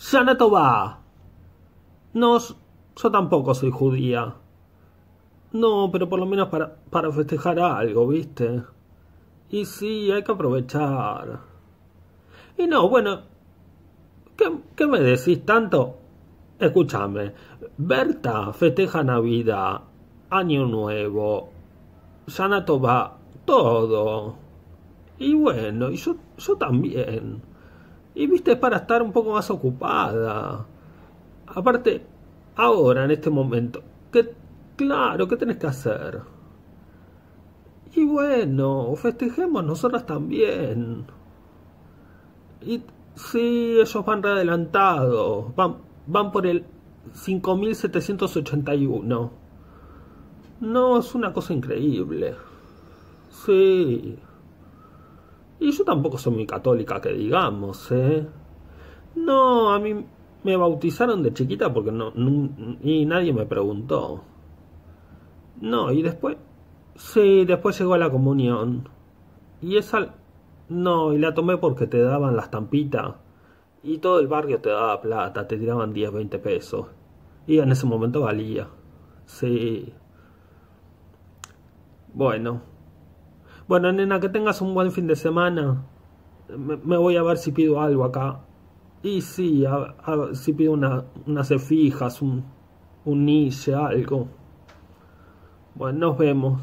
¡Sana No, yo tampoco soy judía. No, pero por lo menos para, para festejar algo, ¿viste? Y sí, hay que aprovechar. Y no, bueno, ¿qué, qué me decís tanto? Escúchame, Berta festeja Navidad, Año Nuevo, Sana todo. Y bueno, y yo, yo también. Y viste, es para estar un poco más ocupada. Aparte, ahora, en este momento, Que, claro, ¿qué tenés que hacer? Y bueno, festejemos nosotras también. Y sí, ellos van readelantados. van, van por el 5781. No, es una cosa increíble. Sí. Y yo tampoco soy muy católica, que digamos, ¿eh? No, a mí me bautizaron de chiquita porque no, y nadie me preguntó. No, y después sí, después llegó a la comunión. Y esa no, y la tomé porque te daban las tampitas y todo el barrio te daba plata, te tiraban 10, 20 pesos. Y en ese momento valía. Sí. Bueno, bueno, nena, que tengas un buen fin de semana. Me, voy a ver si pido algo acá. Y sí, si pido una, unas cefijas, un, un niche, algo. Bueno, nos vemos.